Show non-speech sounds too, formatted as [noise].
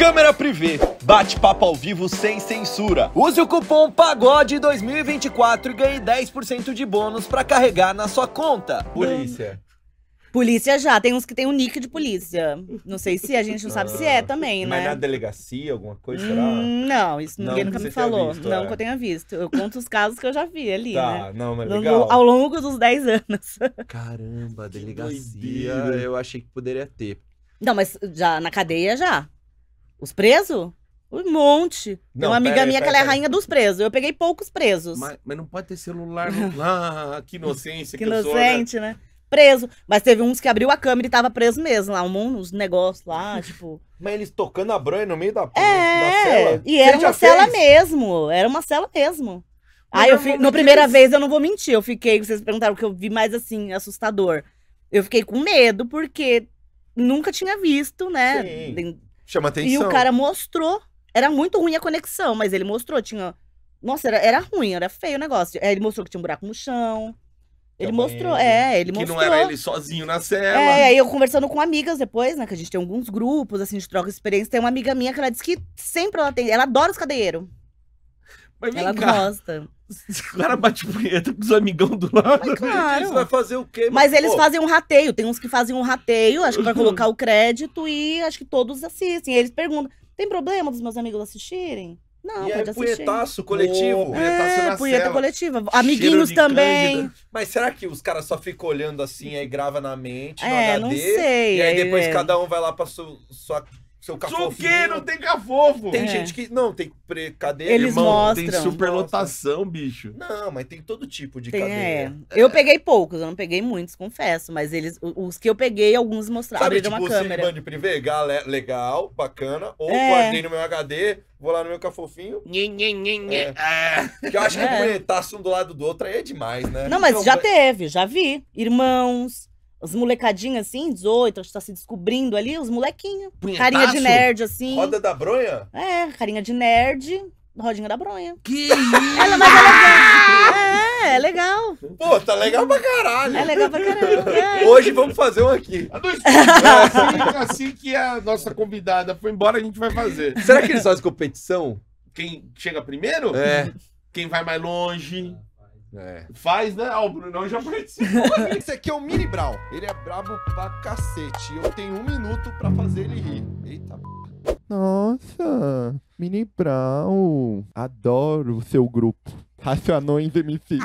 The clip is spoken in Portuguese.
Câmera privê, bate-papo ao vivo sem censura. Use o cupom PAGODE 2024 e ganhe 10% de bônus para carregar na sua conta. Polícia. Polícia já, tem uns que tem um nick de polícia. Não sei se a gente não sabe se é ah. também, né? Mas na delegacia, alguma coisa, será? Hum, não, isso ninguém nunca me falou. visto, não é. que eu tenha visto. Eu conto os casos que eu já vi ali, tá, né? não, mas No- legal. ao longo dos 10 anos. [laughs] Caramba, delegacia, eu achei que poderia ter. Não, mas já na cadeia já. Os presos? Um monte. Não, Tem uma amiga minha que ela é a rainha dos presos. Eu peguei poucos presos. Mas, mas não pode ter celular. lá. [laughs] Ah, que inocência que, que inocente, sou, né? né? Preso. Mas teve uns que abriu a câmera e tava preso mesmo lá. Um monte, uns negócios lá, [laughs] tipo... Mas eles tocando a branha no meio da, é, da cela. E era Você uma cela fez? mesmo. Era uma cela mesmo. Mas Aí eu fiquei. na primeira eles... vez eu não vou mentir, eu fiquei, vocês perguntaram o que eu vi mais assim, assustador. Eu fiquei com medo porque nunca tinha visto, né? Sim. Chama atenção. E o cara mostrou. Era muito ruim a conexão, mas ele mostrou. Tinha. Nossa, era, era ruim, era feio o negócio. É, ele mostrou que tinha um buraco no chão. Ele Também. mostrou, é, ele que mostrou. Que não era ele sozinho na cela. É, eu conversando com amigas depois, né? Que a gente tem alguns grupos, assim, de troca de experiência. Tem uma amiga minha que ela disse que sempre ela tem. Ela adora os cadeieiros. Mas vem Ela cá. gosta. [laughs] O cara bate punheta com os amigão do lado. Mas, claro. Isso vai fazer o quê? Mas, eles fazem um rateio. Tem uns que fazem um rateio, acho que vai colocar o uhum. crédito e acho que todos assistem. E eles perguntam: tem problema dos meus amigos assistirem? Não, e é pode aí, assistir. punhetaço coletivo. Oh, punhetaço é, punheta cela. coletiva. Amiguinhos também. Cândida. Mas será que os caras só ficam olhando assim, aí grava na mente, no é, HD? Não sei. E aí depois é. cada um vai lá pra sua seu cafofinho. que não tem cafofo. Tem É. gente que. Não, tem pre- cadeia. Eles Irmão, tem super superlotação, bicho. Não, mas tem todo tipo de Tem, é. é. Eu peguei poucos, eu não peguei muitos, confesso. Mas eles, os que eu peguei, alguns mostraram, Sabe, abriram tipo, uma você câmera. band privê, gale- legal, bacana. Ou É. guardei no meu HD, vou lá no meu cafofinho. Nhe, nhe, nhe, É. é. Que eu acho que É. punhetaço um do lado do outro aí é demais, né? Não, mas Então, já teve, já vi. Irmãos, os molecadinhos assim, 18, acho que tá se descobrindo ali, os molequinhos. Carinha de nerd, assim. Roda da bronha? É, carinha de nerd, rodinha da bronha. Que isso! Ela, mas é, é, é legal. Pô, tá legal pra caralho. É legal pra caralho. É. Hoje vamos fazer um aqui. assim que a nossa convidada foi embora, a gente vai fazer. Será que eles fazem competição? Quem chega primeiro? É. Quem vai mais longe? É. Faz, né? Ah, o Brunão já participou. [laughs] Esse aqui é o Mini Brown. Ele é brabo pra cacete. Eu tenho um minuto pra fazer ele rir. Eita Nossa, Mini Brown. Adoro o seu grupo. Racionões MC.